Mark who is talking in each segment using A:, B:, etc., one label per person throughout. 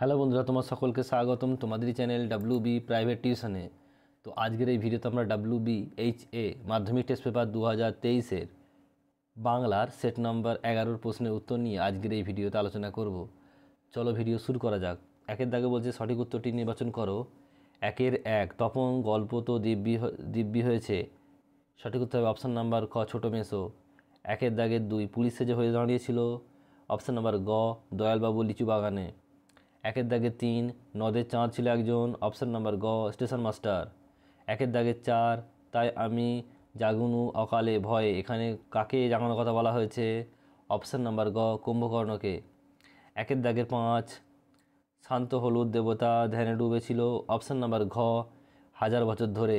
A: hello বন্ধুরা তোমার সকলকে স্বাগতম তোমাদেরই চ্যানেল ডাব্লু বি প্রাইভেট টিউশনে তো আজকের এই ভিডিওতে আমরা ডাব্লু বি এইচ এ মাধ্যমিক টেস্ট পেপার দু হাজার তেইশের বাংলার সেট নম্বর এগারোর প্রশ্নের উত্তর নিয়ে আজকের এই ভিডিওতে আলোচনা করব চলো ভিডিও শুরু করা যাক একের দাগে বলছে সঠিক উত্তরটি নির্বাচন করো একের এক তপন গল্প তো দিব্যি দিব্যি হয়েছে সঠিক উত্তর হবে অপশান নাম্বার ক ছোটো মেসো একের দাগের দুই পুলিশে যে হয়ে দাঁড়িয়েছিল অপশান নাম্বার গ দয়ালবাবু লিচু বাগানে একের দাগে তিন নদের চাঁদ ছিল একজন অপশান নাম্বার গ স্টেশন মাস্টার একের দাগে চার তাই আমি জাগুনু অকালে ভয়ে এখানে কাকে জাগানোর কথা বলা হয়েছে অপশান নাম্বার গ কুম্ভকর্ণকে একের দাগের পাঁচ শান্ত হলুদ দেবতা ধ্যানে ডুবেছিল অপশান নাম্বার ঘ হাজার বছর ধরে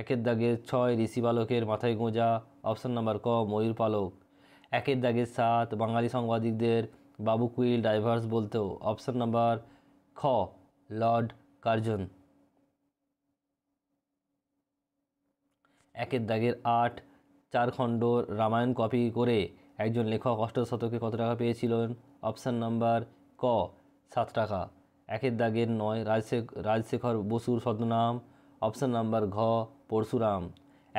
A: একের দাগের ছয় ঋষি বালকের মাথায় গোঁজা অপশান নাম্বার ক ময়ূর পালক একের দাগের সাত বাঙালি সাংবাদিকদের বাবুকুইল ডাইভার্স বলতেও অপশান নাম্বার খ লর্ড কার্জন একের দাগের আট চার খণ্ড রামায়ণ কপি করে একজন লেখক অষ্ট শতকে কত টাকা পেয়েছিলেন অপশান নাম্বার ক সাত টাকা একের দাগের নয় রাজশেখর রাজশেখর বসুর ছদ্মনাম অপশান নাম্বার ঘ পরশুরাম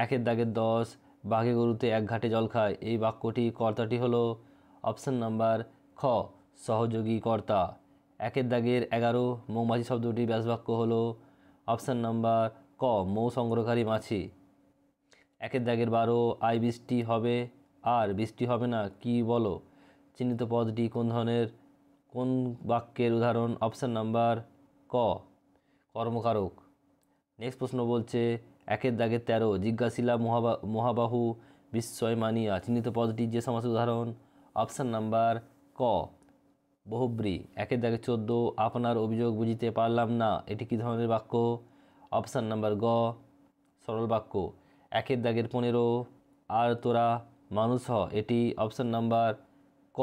A: একের দাগের দশ বাঘে গরুতে এক ঘাটে জল খায় এই বাক্যটি কর্তাটি হলো অপশান নাম্বার খ সহযোগী কর্তা একের দাগের এগারো মৌমাছি শব্দটি ব্যাসবাক্য হল অপশান নাম্বার ক মৌ সংগ্রহকারী মাছি একের দাগের বারো আয় বৃষ্টি হবে আর বৃষ্টি হবে না কি বলো চিহ্নিত পদটি কোন ধরনের কোন বাক্যের উদাহরণ অপশান নাম্বার ক কর্মকারক নেক্সট প্রশ্ন বলছে একের দাগের তেরো জিজ্ঞাসিলা মহাবা মহাবাহু বিস্ময় মানিয়া চিহ্নিত পদটি যে সমাস উদাহরণ অপশান নাম্বার ক বহুব্রী একের দাগে চোদ্দো আপনার অভিযোগ বুঝিতে পারলাম না এটি কী ধরনের বাক্য অপশান নাম্বার গ সরল বাক্য একের দাগের পনেরো আর তোরা মানুষ হ এটি অপশান নাম্বার ক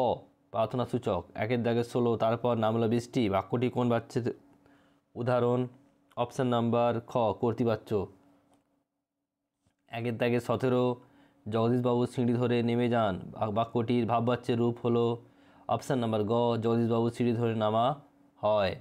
A: প্রার্থনা সূচক একের দাগে ষোলো তারপর নামলো বৃষ্টি বাক্যটি কোন বাচ্চের উদাহরণ অপশান নাম্বার খ কর্তৃপাচ্য একের দাগে সতেরো জগদীশবাবু সিঁড়ি ধরে নেমে যান বাক্যটির ভাববাচ্যের রূপ হলো অপশান নাম্বার গ জগদীশবাবু সিঁড়ি ধরে নামা হয়